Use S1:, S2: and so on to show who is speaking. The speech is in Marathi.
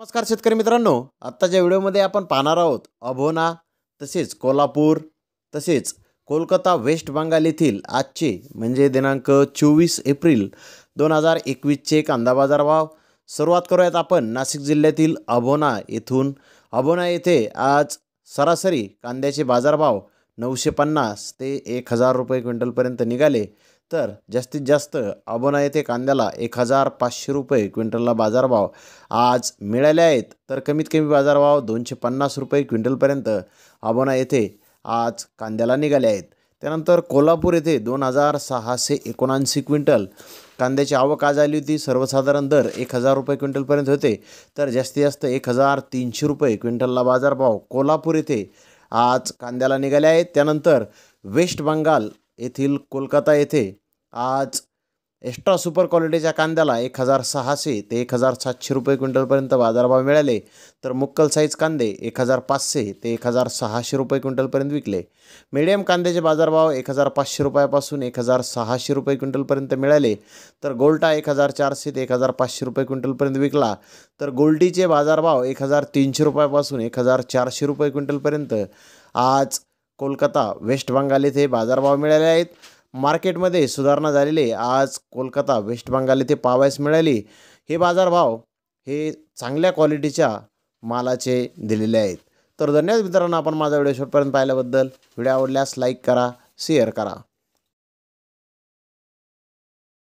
S1: नमस्कार शेतकरी मित्रांनो आत्ताच्या व्हिडिओमध्ये आपण पाहणार आहोत अभोना तसेच कोल्हापूर तसेच कोलकाता वेस्ट बंगाल येथील आजचे म्हणजे दिनांक चोवीस एप्रिल दोन हजार एकवीसचे कांदा बाजार भाव सुरुवात करूयात आपण नाशिक जिल्ह्यातील अभोना येथून अभोना येथे आज सरासरी कांद्याचे बाजारभाव नऊशे पन्नास ते एक हजार रुपये क्विंटलपर्यंत निघाले तर जास्तीत जास्त अबोना येथे कांद्याला एक हजार पाचशे रुपये क्विंटलला बाजारभाव आज मिळाले आहेत तर कमीत कमी बाजारभाव दोनशे पन्नास रुपये क्विंटलपर्यंत अबोना येथे आज कांद्याला निघाले आहेत त्यानंतर कोल्हापूर येथे दोन हजार सहाशे एकोणऐंशी क्विंटल कांद्याची आवक आज आली होती सर्वसाधारण दर एक हजार रुपये क्विंटलपर्यंत होते तर जास्तीत जास्त एक हजार तीनशे रुपये क्विंटलला बाजारभाव कोल्हापूर येथे आज कांद्याला निघाले आहेत त्यानंतर वेस्ट बंगाल येथील कोलकाता येथे आज एक्स्ट्रा सुपर क्वालिटीच्या कांद्याला एक हजार सहाशे ते एक हजार सातशे रुपये क्विंटलपर्यंत बाजारभाव मिळाले तर मुक्कल साईज कांदे एक हजार पाचशे ते एक हजार सहाशे रुपये क्विंटलपर्यंत विकले मीडियम कांद्याचे बाजारभाव एक हजार पाचशे रुपयापासून एक हजार सहाशे रुपये क्विंटलपर्यंत मिळाले तर गोल्टा एक हजार चारशे ते एक हजार पाचशे रुपये क्विंटलपर्यंत विकला तर गोल्टीचे बाजारभाव एक हजार तीनशे रुपयापासून एक हजार चारशे रुपये क्विंटलपर्यंत आज कोलकाता वेस्ट बंगाल येथे बाजारभाव मिळाले आहेत मार्केटमध्ये सुधारणा झालेले आज कोलकाता वेस्ट बंगाल येथे पावायस मिळाली हे बाजारभाव हे चांगल्या क्वालिटीच्या मालाचे दिलेले आहेत तर धन्यवाद मित्रांनो आपण माझा व्हिडिओ शेवटपर्यंत पाहिल्याबद्दल व्हिडिओ आवडल्यास लाईक करा शेअर करा